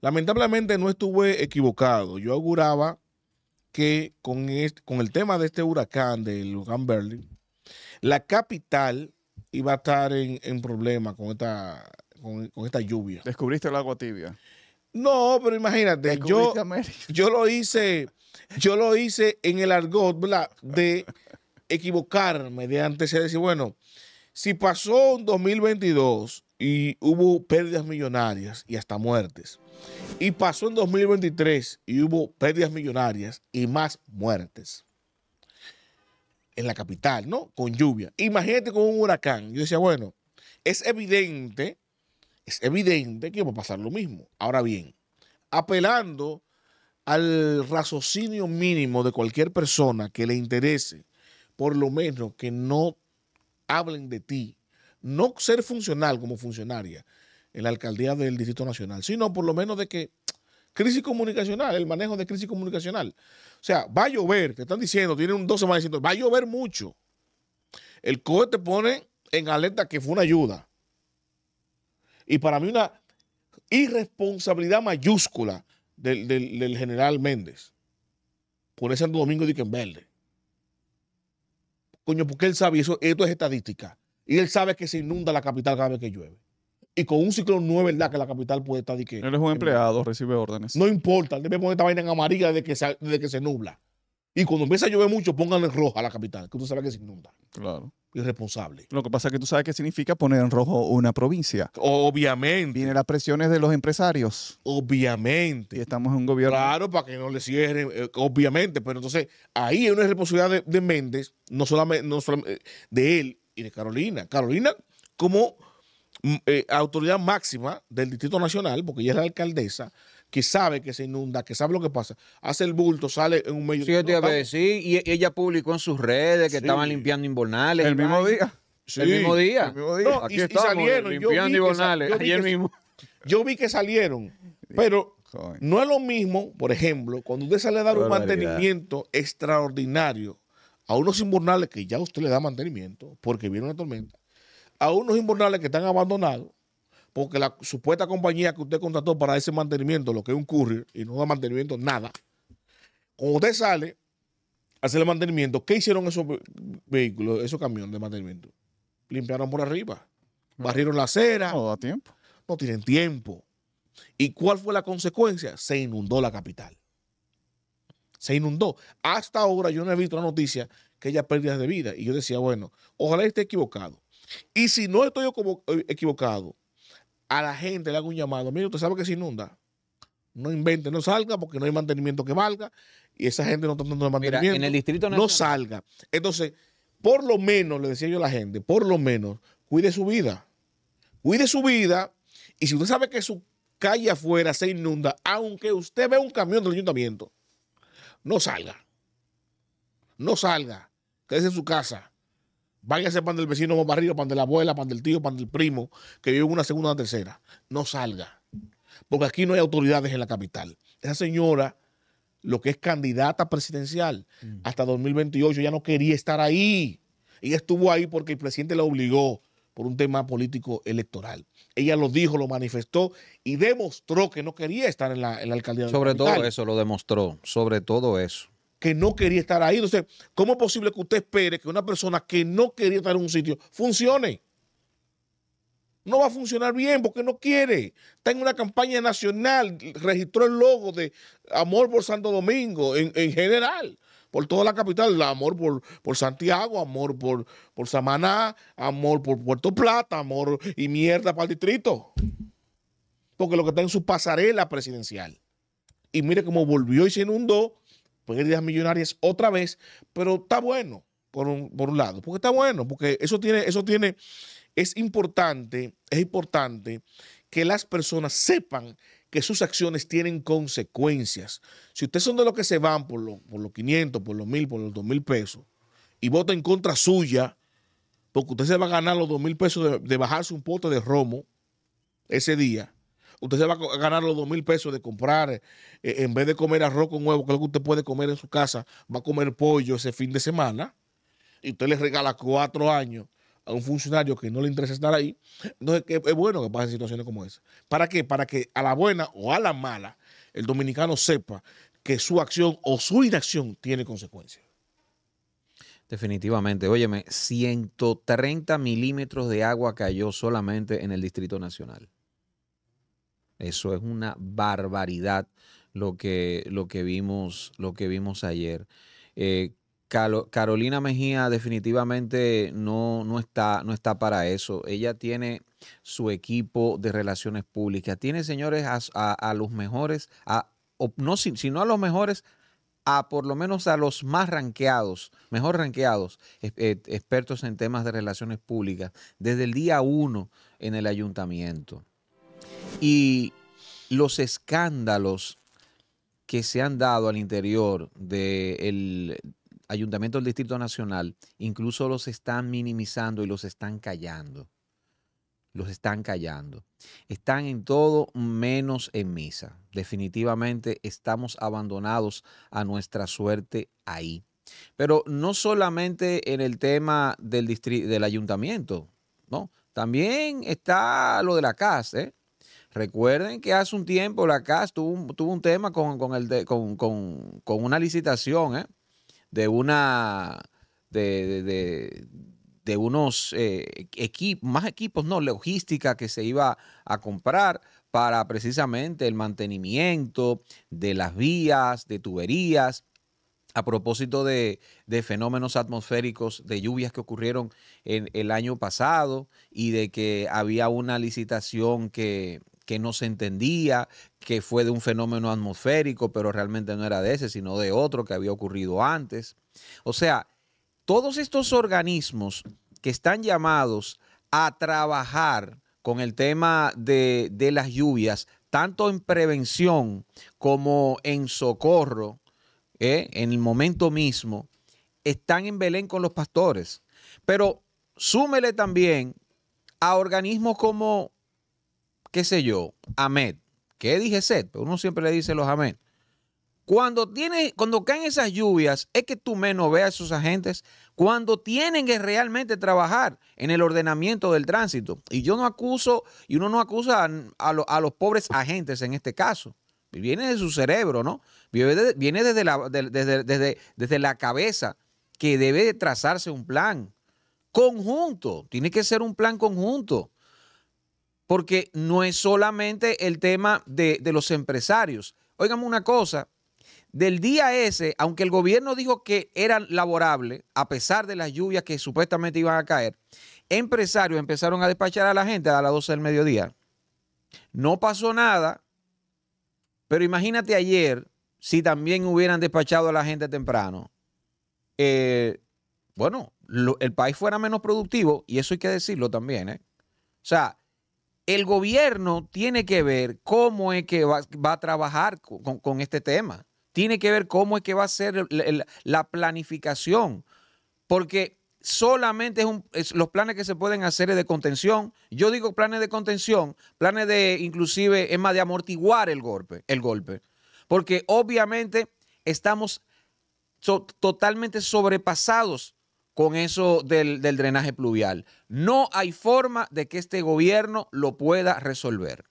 Lamentablemente no estuve equivocado. Yo auguraba que con, el tema de este huracán del huracán Berlin, la capital iba a estar en, problemas con esta, con, esta lluvia. ¿Descubriste el agua tibia? No, pero imagínate, yo, lo hice, yo lo hice en el argot de equivocarme, de antes de decir, bueno, si pasó en 2022 y hubo pérdidas millonarias y hasta muertes. Y pasó en 2023 y hubo pérdidas millonarias y más muertes. En la capital, ¿no? Con lluvia. Imagínate con un huracán. Yo decía, bueno, es evidente, es evidente que va a pasar lo mismo. Ahora bien, apelando al raciocinio mínimo de cualquier persona que le interese, por lo menos que no hablen de ti no ser funcional como funcionaria en la alcaldía del Distrito Nacional, sino por lo menos de que crisis comunicacional, el manejo de crisis comunicacional. O sea, va a llover, te están diciendo, tienen un semanas diciendo, va a llover mucho. El COE te pone en alerta que fue una ayuda. Y para mí una irresponsabilidad mayúscula del, general Méndez. Por ese Santo Domingo de Verde. Coño, porque él sabe, eso, esto es estadística. Y él sabe que se inunda la capital cada vez que llueve. Y con un ciclón no verdad que la capital puede estar. que, él es un empleado, recibe órdenes. No importa, él debe poner esta vaina en amarilla desde que, se, que se nubla. Y cuando empieza a llover mucho, pónganle en roja a la capital, que tú sabes que se inunda. Claro. Irresponsable. Lo que pasa es que tú sabes qué significa poner en rojo una provincia. Obviamente. Vienen las presiones de los empresarios. Obviamente. Y estamos en un gobierno. Claro, para que no le cierren, eh, obviamente. Pero entonces, ahí es una responsabilidad de, Méndez, no solamente eh, de él, Carolina. Carolina como mm, eh, autoridad máxima del Distrito Nacional, porque ella es la alcaldesa, que sabe que se inunda, que sabe lo que pasa, hace el bulto, sale en un medio. Sí, yo te a y e, ella publicó en sus redes que estaban limpiando invernales. El mismo día. El mismo día. mismo Aquí estamos, limpiando invernales. Ayer mismo. Yo vi que salieron, pero no es lo mismo, por ejemplo, cuando usted sale a dar un mantenimiento extraordinario a unos invernales que ya usted le da mantenimiento porque viene una tormenta, a unos inbornales que están abandonados porque la supuesta compañía que usted contrató para ese mantenimiento, lo que es un courier, y no da mantenimiento nada, cuando usted sale a hacer el mantenimiento, ¿qué hicieron esos vehículos, esos camiones de mantenimiento? Limpiaron por arriba, mm. barrieron la acera. No da tiempo. No tienen tiempo. ¿Y cuál fue la consecuencia? Se inundó la capital se inundó. Hasta ahora yo no he visto la noticia que haya pérdidas de vida. Y yo decía, bueno, ojalá esté equivocado. Y si no estoy eh, equivocado, a la gente le hago un llamado. Mire, usted sabe que se inunda. No invente, no salga porque no hay mantenimiento que valga. Y esa gente no está dando mantenimiento. en el distrito No salga. Entonces, por lo menos, le decía yo a la gente, por lo menos, cuide su vida. Cuide su vida. Y si usted sabe que su calle afuera se inunda, aunque usted vea un camión del ayuntamiento, no salga. No salga. Quédese en su casa. Váyase pan del vecino más barrio, pan de la abuela, pan el tío, pan el primo, que vive una segunda o tercera. No salga. Porque aquí no hay autoridades en la capital. Esa señora, lo que es candidata presidencial, mm. hasta 2028 ya no quería estar ahí. y estuvo ahí porque el presidente la obligó por un tema político electoral. Ella lo dijo, lo manifestó y demostró que no quería estar en la, en la alcaldía. Sobre todo eso lo demostró, sobre todo eso. Que no quería estar ahí. Entonces, ¿cómo es posible que usted espere que una persona que no quería estar en un sitio funcione? no va a funcionar bien porque no quiere. Está en una campaña nacional, registró el logo de Amor por Santo Domingo en general por toda la capital, amor por, por Santiago, amor por, por Samaná, amor por Puerto Plata, amor y mierda para el distrito. Porque lo que está en su pasarela presidencial. Y mire cómo volvió y se inundó, pérdidas millonarias otra vez, pero está bueno, por un, por un lado, porque está bueno, porque eso tiene, eso tiene, es importante, es importante que las personas sepan que sus acciones tienen consecuencias. Si ustedes son de los que se van por, por los 500, por los 1000, por los 2000 pesos y votan en contra suya, porque usted se va a ganar los 2000 pesos de, bajarse un pote de romo ese día. Usted se va a ganar los 2000 pesos de comprar, eh, eh, en vez de comer arroz con huevo, que es lo que usted puede comer en su casa, va a comer pollo ese fin de semana. Y usted le regala cuatro años a un funcionario que no le interesa estar ahí. Entonces, es bueno que pasen situaciones como esa. ¿Para qué? Para que a la buena o a la mala el dominicano sepa que su acción o su inacción tiene consecuencias. Definitivamente. Óyeme, 130 milímetros de agua cayó solamente en el Distrito Nacional. Eso es una barbaridad lo que, lo que, vimos, lo que vimos ayer. Eh, Carolina Mejía definitivamente no, no, está, no está para eso. Ella tiene su equipo de relaciones públicas. Tiene, señores, a, los mejores, a, no, sino a los mejores, a por lo menos a los más ranqueados, mejor ranqueados, eh, expertos en temas de relaciones públicas, desde el día uno en el ayuntamiento. Y los escándalos que se han dado al interior de Ayuntamiento del Distrito Nacional incluso los están minimizando y los están callando. Los están callando. Están en todo menos en misa. Definitivamente estamos abandonados a nuestra suerte ahí. Pero no solamente en el tema del, del ayuntamiento, ¿no? También está lo de la CAS, ¿eh? Recuerden que hace un tiempo la CAS tuvo un, tema con, el con, con, una licitación, ¿eh? de una de, unos eh, equipos, más equipos, no, logística que se iba a comprar para precisamente el mantenimiento de las vías, de tuberías, a propósito de, de, fenómenos atmosféricos, de lluvias que ocurrieron en el año pasado y de que había una licitación que, que no se entendía, que fue de un fenómeno atmosférico, pero realmente no era de ese, sino de otro que había ocurrido antes. O sea, todos estos organismos que están llamados a trabajar con el tema de, las lluvias, tanto en prevención como en socorro, ¿eh? en el momento mismo, están en Belén con los pastores. Pero súmele también a organismos como qué sé yo, Ahmed, ¿Qué dije set, pero uno siempre le dice los Ahmed. Cuando, tiene, cuando caen esas lluvias, es que tú menos veas a esos agentes cuando tienen que realmente trabajar en el ordenamiento del tránsito. Y yo no acuso, y uno no acusa a, los pobres agentes en este caso. Viene de su cerebro, ¿no? Viene, desde, la, desde, desde la cabeza que debe trazarse un plan conjunto. Tiene que ser un plan conjunto porque no es solamente el tema de, los empresarios. Óigame una cosa, del día ese, aunque el gobierno dijo que era laborable, a pesar de las lluvias que supuestamente iban a caer, empresarios empezaron a despachar a la gente a las 12 del mediodía. No pasó nada, pero imagínate ayer si también hubieran despachado a la gente temprano. Eh, bueno, el país fuera menos productivo, y eso hay que decirlo también. ¿eh? O sea, el gobierno tiene que ver cómo es que va, a trabajar con, este tema. Tiene que ver cómo es que va a ser la planificación. Porque solamente los planes que se pueden hacer es de contención. Yo digo planes de contención, planes de inclusive, es más, de amortiguar el golpe, el golpe. Porque obviamente estamos totalmente sobrepasados con eso del, drenaje pluvial. No hay forma de que este gobierno lo pueda resolver.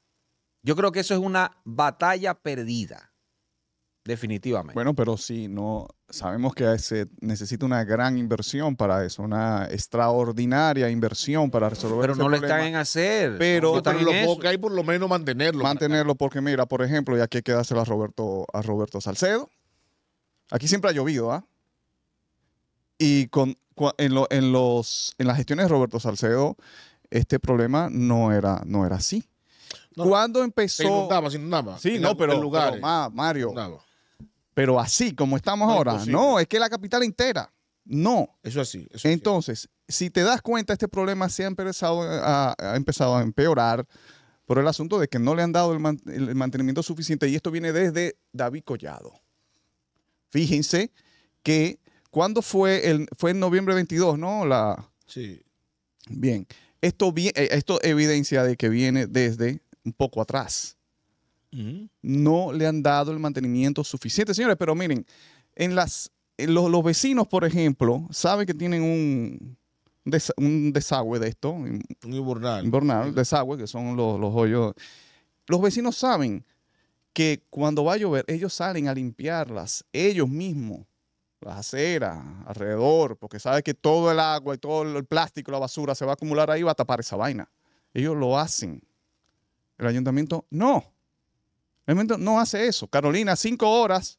Yo creo que eso es una batalla perdida, definitivamente. Bueno, pero sí, no, sabemos que se necesita una gran inversión para eso, una extraordinaria inversión para resolver Pero no lo están en hacer. Pero, hay por lo menos mantenerlo. Mantenerlo, porque mira, por ejemplo, y aquí hay que dárselo a Roberto, a Roberto Salcedo. Aquí siempre ha llovido, ¿ah? Y con en, los, en las gestiones de Roberto Salcedo, este problema no era, no era así. Cuando empezó? Se inundaba, se Sí, no, pero, Mario. Pero así como estamos ahora, no, es que la capital entera. No. Eso es así. Entonces, si te das cuenta, este problema se ha empezado a, ha empezado a empeorar por el asunto de que no le han dado el mantenimiento suficiente. Y esto viene desde David Collado. Fíjense que ¿Cuándo fue? El, fue en noviembre 22, ¿no? Sí. Bien. Esto, eh, esto evidencia de que viene desde un poco atrás. No le han dado el mantenimiento suficiente, señores, pero miren, en las, los, vecinos, por ejemplo, saben que tienen un, un desagüe de esto. Un invernal. Invernal, desagüe, que son los, los hoyos. Los vecinos saben que cuando va a llover, ellos salen a limpiarlas ellos mismos las aceras, alrededor, porque sabe que todo el agua y todo el plástico, la basura se va a acumular ahí, va a tapar esa vaina. Ellos lo hacen. El ayuntamiento no. El ayuntamiento no hace eso. Carolina, cinco horas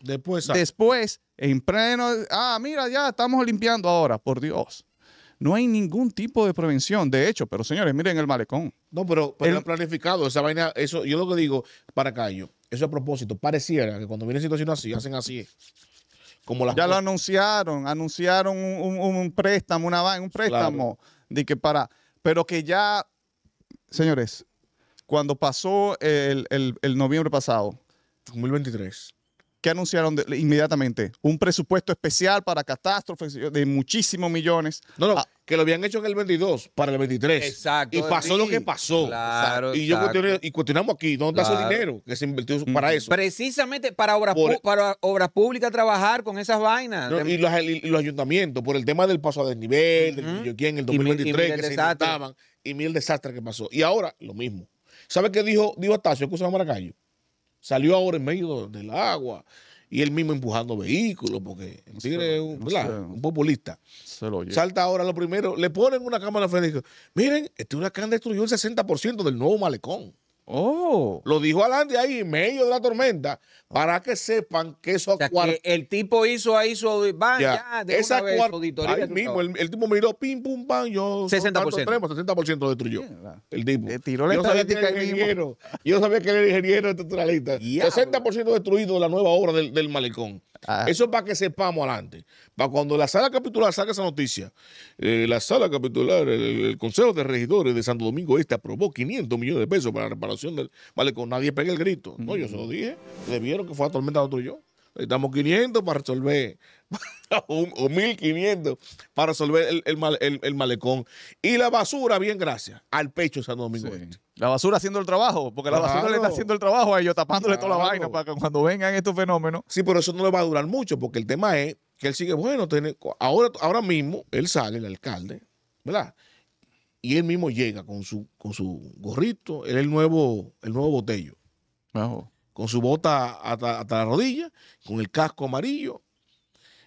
después, ah. después en pleno, ah, mira, ya estamos limpiando ahora, por Dios. No hay ningún tipo de prevención, de hecho, pero señores, miren el malecón. No, pero, planificado, esa vaina, eso, yo lo que digo para Caño, eso a propósito, pareciera que cuando viene situación así, hacen así ya lo anunciaron, anunciaron un, un, un préstamo, una un préstamo de que para, pero que ya, señores, cuando pasó el, noviembre pasado, 2023. ¿Qué anunciaron inmediatamente? Un presupuesto especial para catástrofes de muchísimos millones. No, no, ah, que lo habían hecho en el 22 para el 23. Exacto. Y pasó lo que pasó. y, yo y cuestionamos aquí. ¿Dónde está ese dinero que se invirtió para eso? Precisamente para obras para obras públicas trabajar con esas vainas. y, los, ayuntamientos, por el tema del paso a desnivel, del el 2023, y que se y mil desastres que pasó. Y ahora, lo mismo. ¿Sabe qué dijo, dijo Astacio? excusa Maracayo. Salió ahora en medio del agua y él mismo empujando vehículos, porque el tigre es un, populista. Salta ahora lo primero, le ponen una cámara frente y miren, este huracán destruyó el 60% del nuevo malecón. Oh. Lo dijo adelante ahí en medio de la tormenta para que sepan que esos El tipo hizo ahí su de esa auditoría. mismo, el, tipo miró pim, pum, pam, yo. 60%. 60% destruyó. el tipo. yo sabía que era ingeniero. Yo sabía que era ingeniero estructuralista. 60% destruido la nueva obra del, del malecón. Ah. Eso es para que sepamos adelante. Para cuando la sala capitular saque esa noticia, eh, la sala capitular, el, Consejo de Regidores de Santo Domingo Este aprobó 500 millones de pesos para la reparación del vale, con Nadie pegue el grito. No, yo se lo mm. dije. vieron que fue a tormenta otro y yo. Necesitamos 500 para resolver o 1500 para resolver el, malecón. Y la basura, bien, gracias, al pecho San Domingo este. La basura haciendo el trabajo, porque la basura le está haciendo el trabajo a ellos, tapándole toda la vaina para que cuando vengan estos fenómenos. Sí, pero eso no le va a durar mucho, porque el tema es que él sigue, bueno, tiene, ahora, ahora mismo él sale, el alcalde, ¿verdad? Y él mismo llega con su, su gorrito, él el nuevo, el nuevo botello. Con su bota hasta, hasta la rodilla, con el casco amarillo,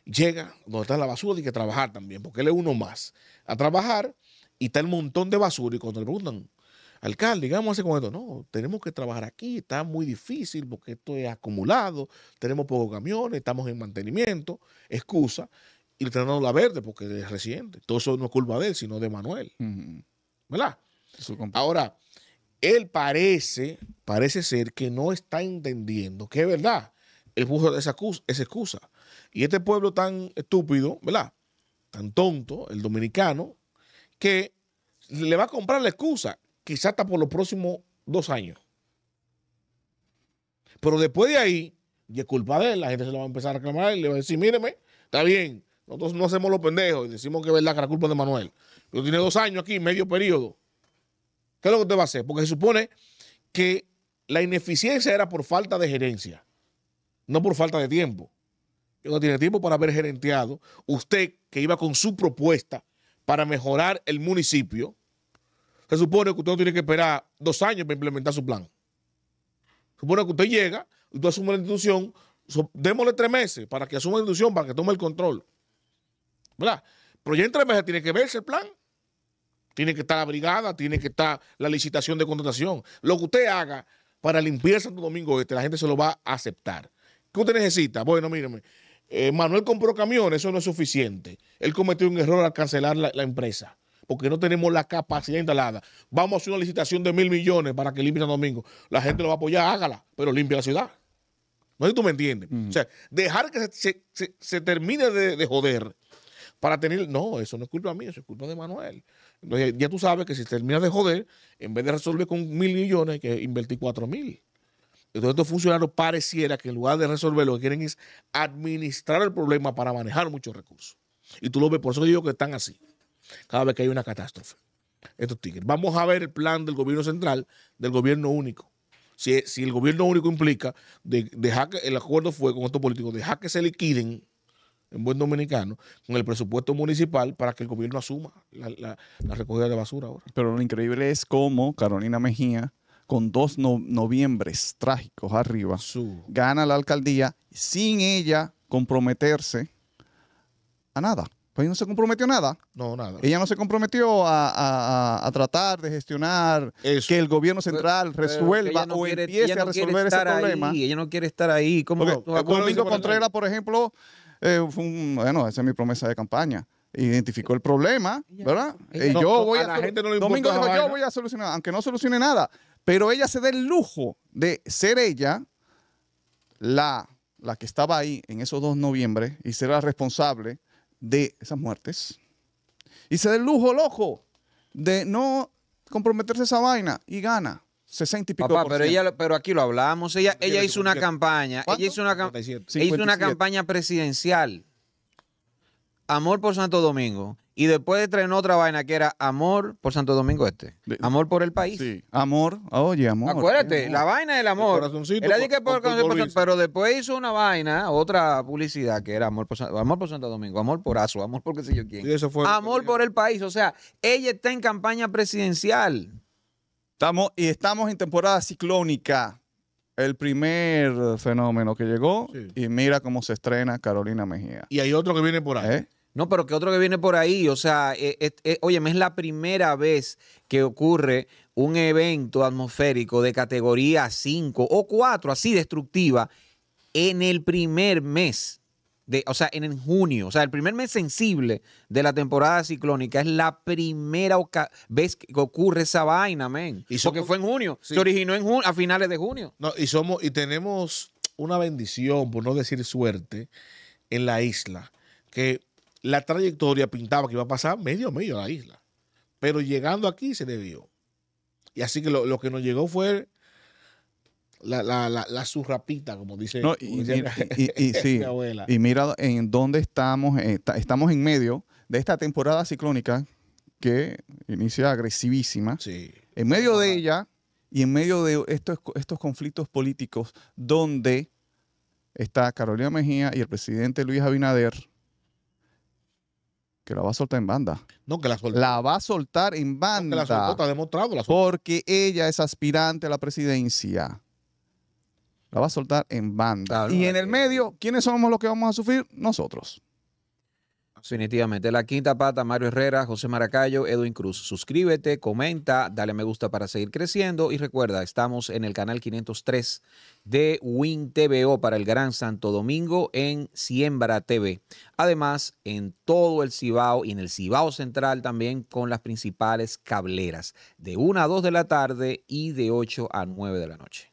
llega donde está la basura, y que trabajar también, porque él es uno más. A trabajar y está el montón de basura. Y cuando le preguntan, alcalde, digamos hace como esto, no, tenemos que trabajar aquí, está muy difícil porque esto es acumulado, tenemos pocos camiones, estamos en mantenimiento, excusa, y le están dando la verde porque es reciente. Todo eso no es culpa de él, sino de Manuel. ¿Verdad? Ahora, él parece, parece ser que no está entendiendo que es verdad, él puso esa esa excusa y este pueblo tan estúpido, ¿verdad? Tan tonto, el dominicano, que le va a comprar la excusa, quizás hasta por los próximos dos años. Pero después de ahí, y es culpa de él, la gente se lo va a empezar a reclamar y le va a decir, míreme, está bien, nosotros no hacemos los pendejos y decimos que es verdad que la culpa de Manuel. Pero tiene dos años aquí, medio periodo. ¿Qué es lo que usted va a hacer? Porque se supone que la ineficiencia era por falta de gerencia, no por falta de tiempo no tiene tiempo para haber gerenteado, usted que iba con su propuesta para mejorar el municipio, se supone que usted no tiene que esperar dos años para implementar su plan. Se supone que usted llega, usted asume la institución, démosle tres meses para que asuma la institución, para que tome el control. ¿Verdad? Pero ya en tres meses tiene que verse el plan. Tiene que estar la brigada, tiene que estar la licitación de contratación. Lo que usted haga para limpiar Santo Domingo Este, la gente se lo va a aceptar. ¿Qué usted necesita? Bueno, míreme, eh, Manuel compró camiones, eso no es suficiente. Él cometió un error al cancelar la, empresa porque no tenemos la capacidad instalada. Vamos a hacer una licitación de mil millones para que limpie San Domingo. La gente lo va a apoyar, hágala, pero limpia la ciudad. No sé si tú me entiendes. O sea, dejar que se, termine de, joder para tener. No, eso no es culpa mía, eso es culpa de Manuel. ya tú sabes que si termina de joder, en vez de resolver con mil millones, hay que invertir cuatro mil. Entonces, estos funcionarios pareciera que en lugar de resolver lo que quieren es administrar el problema para manejar muchos recursos. Y tú lo ves, por eso digo que están así, cada vez que hay una catástrofe. Estos tigres. Vamos a ver el plan del gobierno central, del gobierno único. Si, si el gobierno único implica de, dejar que el acuerdo fue con estos políticos, dejar que se liquiden en buen dominicano, con el presupuesto municipal para que el gobierno asuma la, la recogida de basura ahora. Pero lo increíble es cómo Carolina Mejía con dos noviembres trágicos arriba, gana la alcaldía sin ella comprometerse a nada. Pues no se comprometió nada. No, nada. Ella no se comprometió a, tratar de gestionar que el gobierno central resuelva o empiece a resolver ese problema. Y ella no quiere estar ahí. Domingo Contreras, por ejemplo, eh, bueno, esa es mi promesa de campaña identificó el problema, ¿verdad? y yo voy a solucionar, aunque no solucione nada. Pero ella se da el lujo de ser ella la, la que estaba ahí en esos dos noviembre y ser la responsable de esas muertes. Y se da el lujo, loco, de no comprometerse esa vaina y gana. 60 y pico Papá, pero ella pero aquí lo hablamos, ella ella hizo una campaña, una, ella hizo una campaña presidencial. Amor por Santo Domingo y después estrenó otra vaina que era Amor por Santo Domingo Este. amor por el país. Amor. Oye, amor. Acuérdate, la vaina del amor. Era pero después hizo una vaina, otra publicidad que era Amor por, amor por Santo Domingo, Amor por Azo. Amor por qué sé yo quién. amor por el país. O sea, ella está en campaña presidencial. Estamos, y estamos en temporada ciclónica. El primer fenómeno que llegó y mira cómo se estrena Carolina Mejía. Y hay otro que viene por ahí. ¿Eh? No, pero que otro que viene por ahí, o sea, oye, eh, eh, eh, oye, es la primera vez que ocurre un evento atmosférico de categoría 5 o 4, así destructiva, en el primer mes, de, o sea, en, junio, o sea, el primer mes sensible de la temporada ciclónica es la primera vez que ocurre esa vaina, men. Porque fue en junio, se originó en junio, a finales de junio. No, y somos, y tenemos una bendición, por no decir suerte, en la isla, que la trayectoria pintaba que iba a pasar medio medio a la isla. Pero llegando aquí se debió. Y así que lo, que nos llegó fue la, la, surrapita, como dice, y, mira, abuela. Y mira en dónde estamos. Eh, estamos en medio de esta temporada ciclónica que inicia agresivísima. En medio de ella y en medio de estos, estos conflictos políticos donde está Carolina Mejía y el presidente Luis Abinader que la va a soltar en banda. No, que la La va a soltar en banda. que la soltó, demostrado. La Porque ella es aspirante a la presidencia. La va a soltar en banda. y en el medio, ¿quiénes somos los que vamos a sufrir? Nosotros. Definitivamente. La quinta pata, Mario Herrera, José Maracayo, Edwin Cruz. Suscríbete, comenta, dale me gusta para seguir creciendo y recuerda, estamos en el canal 503 de Win TVO para el Gran Santo Domingo en Siembra TV. Además, en todo el Cibao y en el Cibao Central también con las principales cableras de 1 a 2 de la tarde y de 8 a 9 de la noche.